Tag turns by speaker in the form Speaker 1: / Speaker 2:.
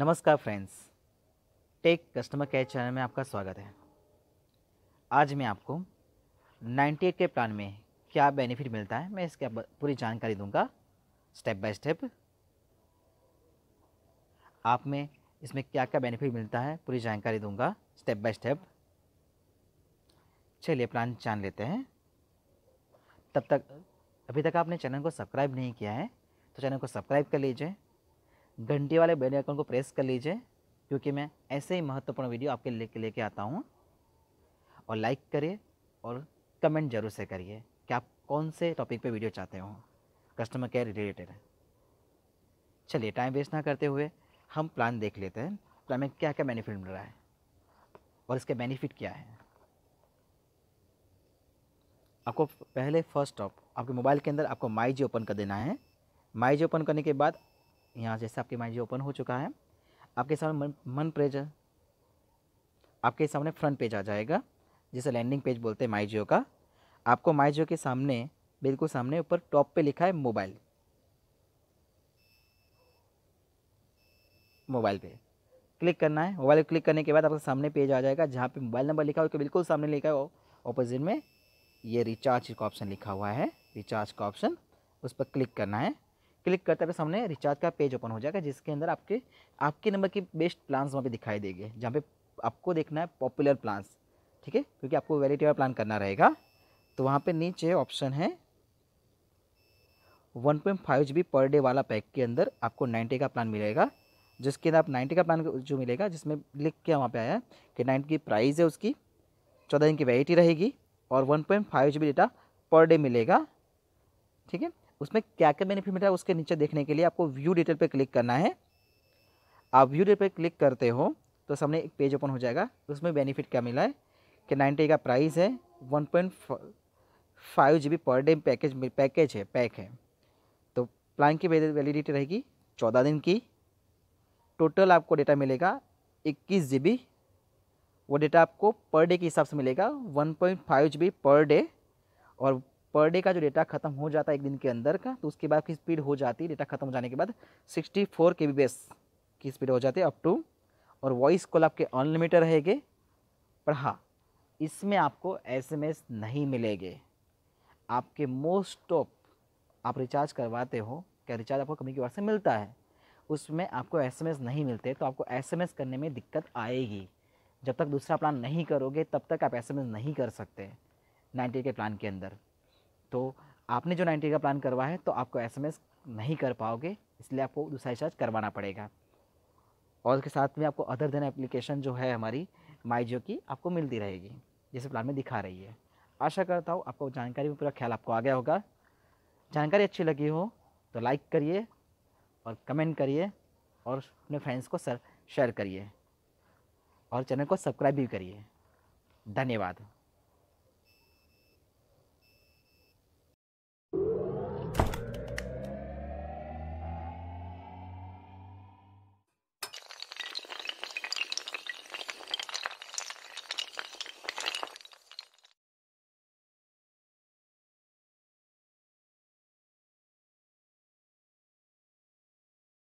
Speaker 1: नमस्कार friends tech customer care channel में आपका स्वागत है आज मैं आपको 98 के प्लान में क्या बेनिफिट मिलता है मैं इसके पूरी जानकारी दूंगा स्टेप बाय स्टेप आप में इसमें क्या क्या बेनिफिट मिलता है पूरी जानकारी दूंगा स्टेप बाय स्टेप चलिए प्लान जान लेते हैं तब तक अभी तक आपने चैनल को सब्सक्राइब नहीं किया है तो चैनल को सब्सक्राइब कर लीजिए घंटी वाले बेल आइकन को प्रेस कर लीजिए क्योंकि मैं ऐसे ही महत्वपूर्ण वीडियो आपके लेके लेके आता हूँ और लाइक करिए और कमेंट जरूर से करिए कि आप कौन से टॉपिक पे वीडियो चाहते हो कस्टमर केयर रिलेटेड है चलिए टाइम वेस्ट ना करते हुए हम प्लान देख लेते हैं प्लान में क्या क्या बेनिफिट मिल रहा है और इसके बेनिफिट क्या है आपको पहले फर्स्ट ऑफ आपके मोबाइल के अंदर आपको माई जी ओपन कर देना है माई जी ओपन करने के बाद यहाँ जैसे आपके माइंड जी ओपन हो चुका है आपके सामने मन, मन पेज आपके सामने फ्रंट पेज आ जाएगा जिसे लैंडिंग पेज बोलते हैं माई जियो का आपको माई जियो के सामने बिल्कुल सामने ऊपर टॉप पे लिखा है मोबाइल मोबाइल पे क्लिक करना है मोबाइल क्लिक करने के बाद आपके सामने पेज आ जाएगा जहाँ पे मोबाइल नंबर लिखा हुआ है बिल्कुल सामने लिखा है ऑपोजिट में ये रिचार्ज का ऑप्शन लिखा हुआ है रिचार्ज का ऑप्शन उस पर क्लिक करना है क्लिक करते हैं सामने रिचार्ज का पेज ओपन हो जाएगा जिसके अंदर आपके आपके नंबर की बेस्ट प्लान्स वहाँ पे दिखाई देंगे जहाँ पे आपको देखना है पॉपुलर प्लान्स ठीक है क्योंकि आपको वैलिटी वाला प्लान करना रहेगा तो वहाँ पे नीचे ऑप्शन है one point five G B per day वाला पैक के अंदर आपको नाइन्टी का प्लान मिलेगा जिसके अंदर आप नाइन्टी का प्लान जो मिलेगा जिसमें लिख के वहाँ पे आया कि नाइन्टी की प्राइस है उसकी चौदह दिन की वैलिटी रहेगी और one point five G B data per day मिलेगा ठीक है उसमें क्या क्या बेनिफिट है उसके नीचे देखने के लिए आपको व्यू डिटेल पे क्लिक करना है आप व्यू डिटेल पे क्लिक करते हो तो सामने एक पेज ओपन हो जाएगा उसमें बेनिफिट क्या मिला है कि नाइन्टी का प्राइस है one point five G B per day package package है पैक है तो प्लान की वैलिडिटी रहेगी चौदह दिन की टोटल आपको डेटा मिलेगा इक्कीस जी बी वो डेटा आपको पर डे के हिसाब से मिलेगा one point five G B per day और पर डे का जो डेटा खत्म हो जाता है एक दिन के अंदर का तो उसके बाद की स्पीड हो जाती है डेटा खत्म हो जाने के बाद 64 फोर के बी की स्पीड हो जाती है अप टू और वॉइस कॉल आपके अनलिमिटेड रहेंगे पर हाँ इसमें आपको एसएमएस नहीं मिलेंगे आपके मोस्ट ऑफ आप रिचार्ज करवाते हो क्या रिचार्ज आपको कमी की वजह से मिलता है उसमें आपको एस नहीं मिलते तो आपको एस करने में दिक्कत आएगी जब तक दूसरा प्लान नहीं करोगे तब तक आप एस नहीं कर सकते नाइन्टी के प्लान के अंदर तो आपने जो नाइन्टी का प्लान करवाया है तो आपको एस नहीं कर पाओगे इसलिए आपको दूसरा रिचार्ज करवाना पड़ेगा और उसके साथ में आपको अदर देन एप्लीकेशन जो है हमारी माई जियो की आपको मिलती रहेगी जैसे प्लान में दिखा रही है आशा करता हूँ आपको जानकारी में पूरा ख्याल आपको आ गया होगा जानकारी अच्छी लगी हो तो लाइक करिए और कमेंट करिए और अपने फ्रेंड्स को सर शेयर करिए और चैनल को सब्सक्राइब भी करिए धन्यवाद